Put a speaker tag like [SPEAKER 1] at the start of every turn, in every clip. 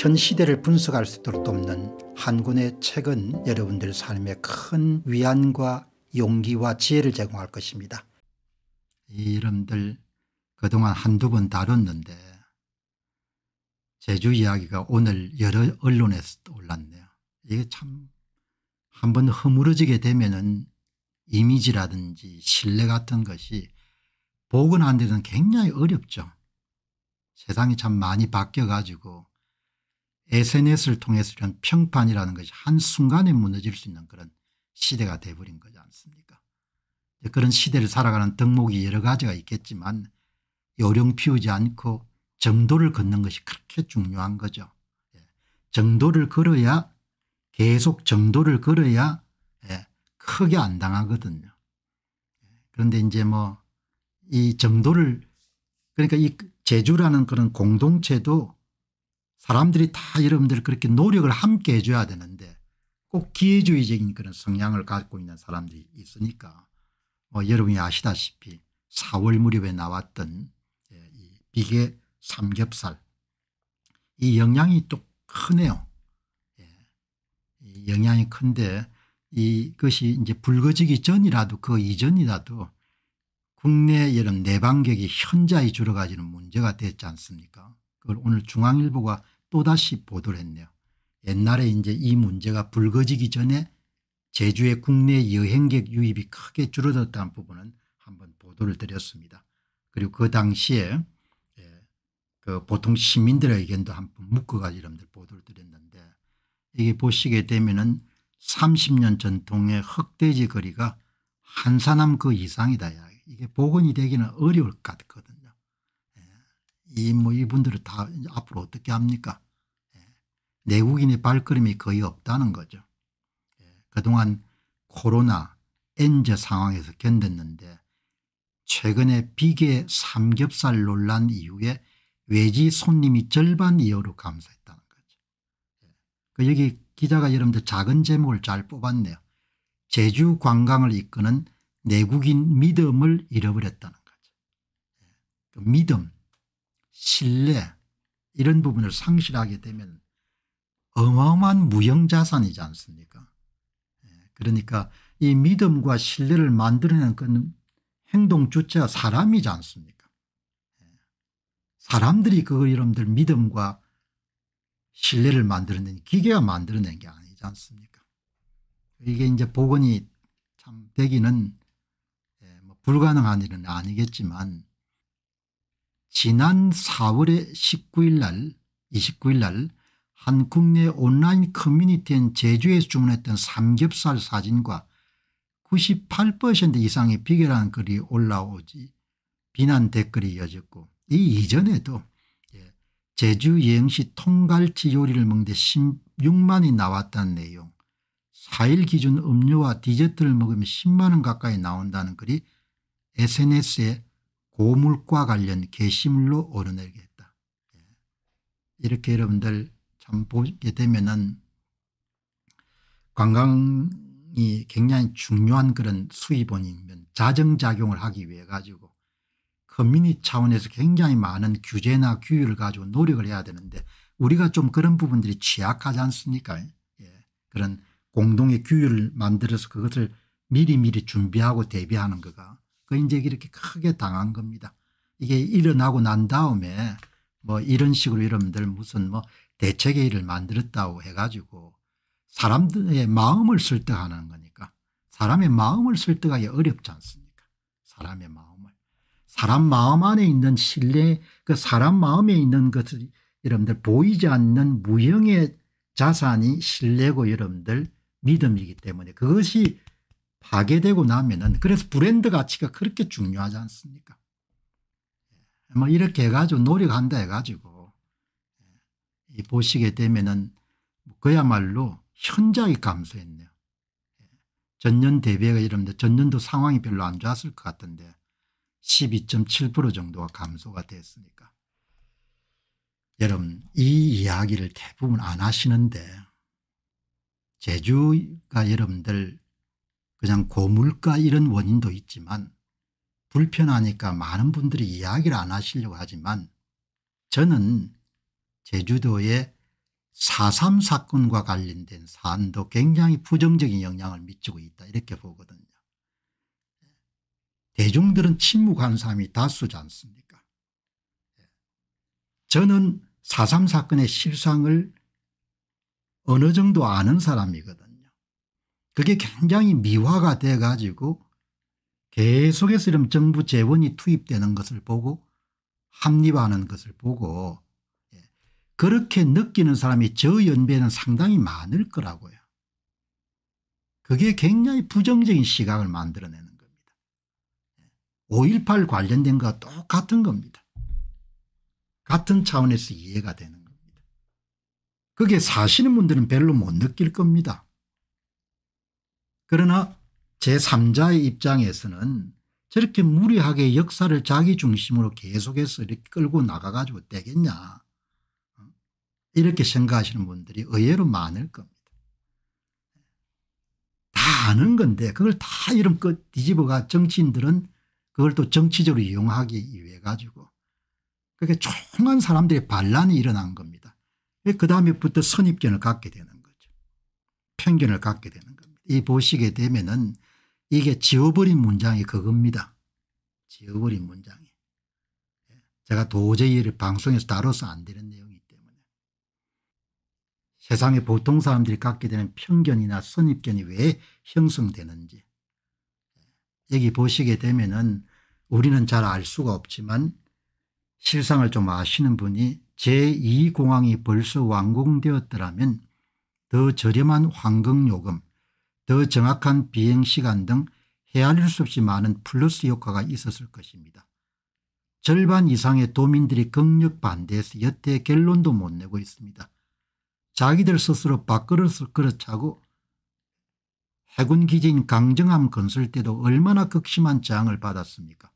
[SPEAKER 1] 현 시대를 분석할 수 있도록 돕는 한군의 책은 여러분들 삶에 큰 위안과 용기와 지혜를 제공할 것입니다. 이 이름들 그동안 한두 번 다뤘는데 제주 이야기가 오늘 여러 언론에서 올랐네요. 이게 참 한 번 허물어지게 되면은 이미지라든지 신뢰 같은 것이 복은 안 되든 굉장히 어렵죠. 세상이 참 많이 바뀌어가지고 SNS를 통해서 이런 평판이라는 것이 한순간에 무너질 수 있는 그런 시대가 돼버린 거지 않습니까 그런 시대를 살아가는 덕목이 여러 가지가 있겠지만 요령 피우지 않고 정도를 걷는 것이 그렇게 중요한 거죠. 예. 정도를 걸어야 계속 정도를 걸어야 예, 크게 안 당하거든요. 그런데 이제 뭐 이 정도를 그러니까 이 제주라는 그런 공동체도 사람들이 다 여러분들 그렇게 노력을 함께 해줘야 되는데 꼭 기회주의적인 그런 성향을 갖고 있는 사람들이 있으니까 뭐 여러분이 아시다시피 4월 무렵에 나왔던 예, 이 비계 삼겹살 이 영향이 또 크네요. 예. 이 영향이 큰데 이것이 이제 불거지기 전이라도 그 이전이라도 국내 이런 내방객이 현저히 줄어가지는 문제가 됐지 않습니까 그걸 오늘 중앙일보가 또다시 보도를 했네요. 옛날에 이제 이 문제가 불거지기 전에 제주의 국내 여행객 유입이 크게 줄어들었다는 부분은 한번 보도를 드렸습니다. 그리고 그 당시에 예, 그 보통 시민들의 의견도 한번 묶어가지고 여러분들 보도를 드렸는데 이게 보시게 되면은 30년 전통의 흑돼지 거리가 한사남 그 이상이다. 이게 복원이 되기는 어려울 것 같거든. 이분들을 다 앞으로 어떻게 합니까? 예. 내국인의 발걸음이 거의 없다는 거죠. 예. 그동안 코로나 엔저 상황에서 견뎠는데 최근에 비계 삼겹살 논란 이후에 외지 손님이 절반 이하로 감소했다는 거죠. 예. 그 여기 기자가 여러분들 작은 제목을 잘 뽑았네요. 제주 관광을 이끄는 내국인 믿음을 잃어버렸다는 거죠. 그 믿음 신뢰 이런 부분을 상실하게 되면 어마어마한 무형자산이지 않습니까 예, 그러니까 이 믿음과 신뢰를 만들어내는 건 행동 주체 사람이지 않습니까 예, 사람들이 그걸 여러분들 믿음과 신뢰를 만들어낸 기계가 만들어낸 게 아니지 않습니까 이게 이제 복원이 참 되기는 예, 뭐 불가능한 일은 아니겠지만 지난 4월의 19일 날 29일 날 한 국내 온라인 커뮤니티엔 제주에서 주문했던 삼겹살 사진과 98% 이상의 비결한 글이 올라오지 비난 댓글이 이어졌고 이 이전에도 예, 제주 여행시 통갈치 요리를 먹는데 16만이 나왔다는 내용 4일 기준 음료와 디저트를 먹으면 10만원 가까이 나온다는 글이 SNS에 고물과 관련 게시물로 오르내리게 했다. 예. 이렇게 여러분들 참 보게 되면은 관광이 굉장히 중요한 그런 수입원이면 자정작용을 하기 위해 가지고 커뮤니 차원에서 굉장히 많은 규제나 규율을 가지고 노력을 해야 되는데 우리가 좀 그런 부분들이 취약하지 않습니까 예. 그런 공동의 규율을 만들어서 그것을 미리미리 준비하고 대비하는 거가 그 인제 이렇게 크게 당한 겁니다. 이게 일어나고 난 다음에 뭐 이런 식으로 여러분들 무슨 뭐 대책회의를 만들었다고 해가지고 사람들의 마음을 설득하는 거니까 사람의 마음을 설득하기 어렵지 않습니까 사람의 마음을 사람 마음 안에 있는 신뢰 그 사람 마음에 있는 것을 여러분들 보이지 않는 무형의 자산이 신뢰고 여러분들 믿음이기 때문에 그것이 파괴되고 나면은 그래서 브랜드 가치가 그렇게 중요하지 않습니까? 뭐 이렇게 해가지고 노력한다 해가지고 예, 보시게 되면은 그야말로 현저하게 감소했네요. 예, 전년 대비가 이러면 전년도 상황이 별로 안 좋았을 것 같은데 12.7% 정도가 감소가 됐으니까. 여러분 이 이야기를 대부분 안 하시는데 제주가 여러분들 그냥 고물가 이런 원인도 있지만 불편하니까 많은 분들이 이야기를 안 하시려고 하지만 저는 제주도의 4.3 사건과 관련된 사안도 굉장히 부정적인 영향을 미치고 있다 이렇게 보거든요. 대중들은 침묵한 사람이 다수지 않습니까 저는 4.3 사건의 실상을 어느 정도 아는 사람이거든요. 그게 굉장히 미화가 돼 가지고 계속해서 이런 정부 재원이 투입되는 것을 보고 합리화하는 것을 보고 예, 그렇게 느끼는 사람이 저 연배는 상당히 많을 거라고요. 그게 굉장히 부정적인 시각을 만들어내는 겁니다. 5.18 예, 관련된 것과 똑같은 겁니다. 같은 차원에서 이해가 되는 겁니다. 그게 사시는 분들은 별로 못 느낄 겁니다. 그러나 제3자의 입장에서는 저렇게 무리하게 역사를 자기 중심으로 계속해서 이렇게 끌고 나가가지고 되겠냐 이렇게 생각하시는 분들이 의외로 많을 겁니다. 다 아는 건데 그걸 다 이름 끝 뒤집어가 정치인들은 그걸 또 정치적으로 이용하기 위해 가지고 그게 총한 사람들의 반란이 일어난 겁니다. 그 다음에부터 선입견을 갖게 되는 거죠. 편견을 갖게 되는 이 보시게 되면은 이게 지워버린 문장이 그겁니다. 지워버린 문장이. 제가 도저히 방송에서 다뤄서 안 되는 내용이기 때문에. 세상의 보통 사람들이 갖게 되는 편견이나 선입견이 왜 형성되는지. 여기 보시게 되면은 우리는 잘 알 수가 없지만 실상을 좀 아시는 분이 제2공항이 벌써 완공되었더라면 더 저렴한 황금요금 더 정확한 비행시간 등 헤아릴 수 없이 많은 플러스 효과가 있었을 것입니다. 절반 이상의 도민들이 극력 반대해서 여태 결론도 못 내고 있습니다. 자기들 스스로 밥그릇을 그릇차고 해군기지인 강정함 건설 때도 얼마나 극심한 저항을 받았습니까.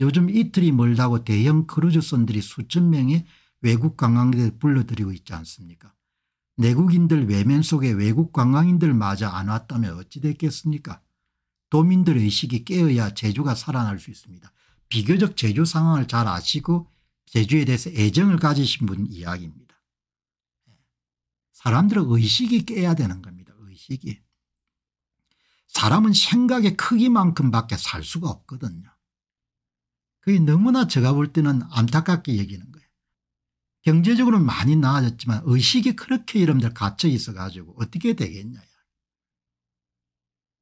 [SPEAKER 1] 요즘 이틀이 멀다고 대형 크루즈선들이 수천 명의 외국 관광객을 불러들이고 있지 않습니까. 내국인들 외면 속에 외국 관광인들 마저 안 왔다면 어찌 됐겠습니까 도민들 의식이 깨어야 제주가 살아날 수 있습니다. 비교적 제주 상황을 잘 아시고 제주에 대해서 애정을 가지신 분 이야기입니다. 사람들의 의식이 깨야 되는 겁니다. 의식이. 사람은 생각의 크기만큼 밖에 살 수가 없거든요. 그게 너무나 제가 볼 때는 안타깝게 여기는 경제적으로는 많이 나아졌지만 의식이 그렇게 이름들 갇혀 있어 가지고 어떻게 되겠냐.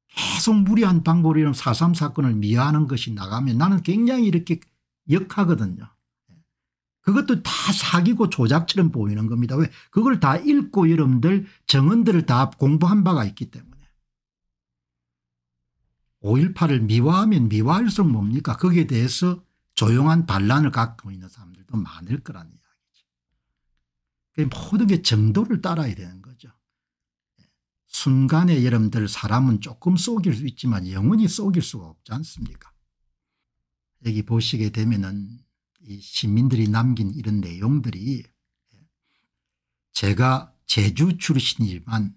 [SPEAKER 1] 계속 무리한 방법으로 이런 4.3 사건을 미화하는 것이 나가면 나는 굉장히 이렇게 역하거든요. 그것도 다 사기고 조작처럼 보이는 겁니다. 왜 그걸 다 읽고 여러분들 정언들을 다 공부한 바가 있기 때문에. 5.18을 미화하면 미화할수록 뭡니까 거기에 대해서 조용한 반란을 갖고 있는 사람들도 많을 거라니요. 그 모든 게 정도를 따라야 되는 거죠. 순간에 여러분들 사람은 조금 속일 수 있지만 영원히 속일 수가 없지 않습니까? 여기 보시게 되면은 시민들이 남긴 이런 내용들이 제가 제주 출신이지만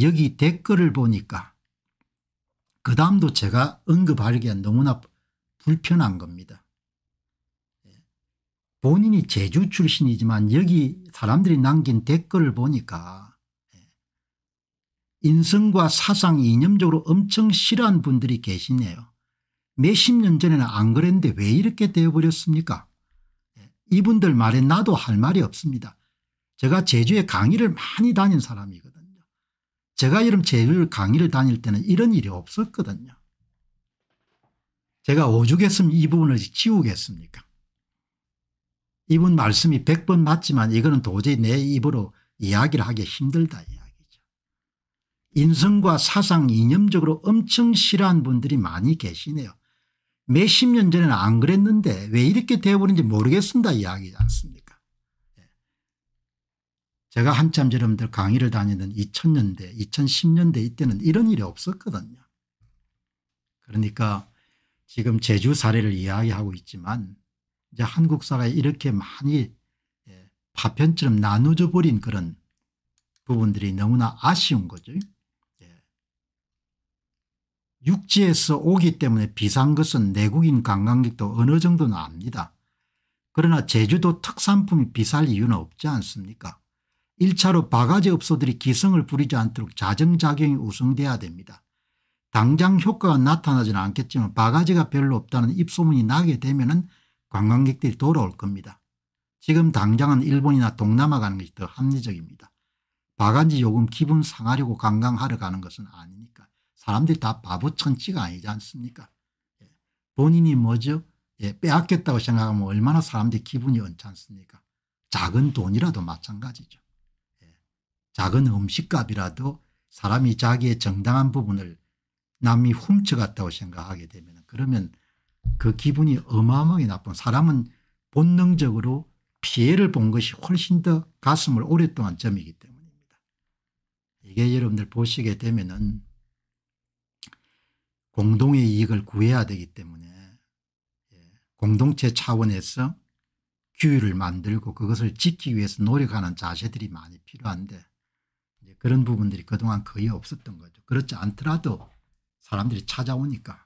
[SPEAKER 1] 여기 댓글을 보니까 그 다음도 제가 언급하기가 너무나 불편한 겁니다. 본인이 제주 출신이지만 여기 사람들이 남긴 댓글을 보니까 예, 인성과 사상 이념적으로 엄청 싫어한 분들이 계시네요. 몇 십 년 전에는 안 그랬는데 왜 이렇게 되어버렸습니까? 예, 이분들 말에 나도 할 말이 없습니다. 제가 제주에 강의를 많이 다닌 사람이거든요. 제가 이런 제주 강의를 다닐 때는 이런 일이 없었거든요. 제가 오죽했으면 이 부분을 지우겠습니까? 이분 말씀이 100번 맞지만 이거는 도저히 내 입으로 이야기를 하기 힘들다 이야기죠. 인성과 사상 이념적으로 엄청 싫어한 분들이 많이 계시네요. 몇 십 년 전에는 안 그랬는데 왜 이렇게 되어버린지 모르겠습니다 이야기지 않습니까 예. 제가 한참 여러분들 강의를 다니는 2000년대 2010년대 이때는 이런 일이 없었거든요. 그러니까 지금 제주 사례를 이야기하고 있지만 이제 한국 사가 이렇게 많이 예, 파편처럼 나누져 버린 그런 부분들이 너무나 아쉬운 거죠. 예. 육지에서 오기 때문에 비싼 것은 내국인 관광객도 어느 정도는 압니다. 그러나 제주도 특산품이 비쌀 이유는 없지 않습니까 1차로 바가지 업소들이 기성을 부리지 않도록 자정작용이 우승돼야 됩니다. 당장 효과가 나타나지는 않겠지만 바가지가 별로 없다는 입소문이 나게 되면 관광객들이 돌아올 겁니다. 지금 당장은 일본이나 동남아 가는 것이 더 합리적입니다. 바간지 요금 기분 상하려고 관광하러 가는 것은 아니니까 사람들이 다 바보 천치가 아니지 않습니까 예. 본인이 뭐죠 예. 빼앗겼다고 생각하면 얼마나 사람들이 기분이 언짢습니까 작은 돈이라도 마찬가지죠 예. 작은 음식값이라도 사람이 자기의 정당한 부분을 남이 훔쳐갔다고 생각하게 되면 그러면 그 기분이 어마어마하게 나쁜 사람은 본능적으로 피해를 본 것이 훨씬 더 가슴을 오랫동안 점이기 때문입니다. 이게 여러분들 보시게 되면 은 공동의 이익을 구해야 되기 때문에 예, 공동체 차원에서 규율을 만들고 그것을 지키기 위해서 노력하는 자세들이 많이 필요한데 그런 부분들이 그동안 거의 없었던 거죠. 그렇지 않더라도 사람들이 찾아오니까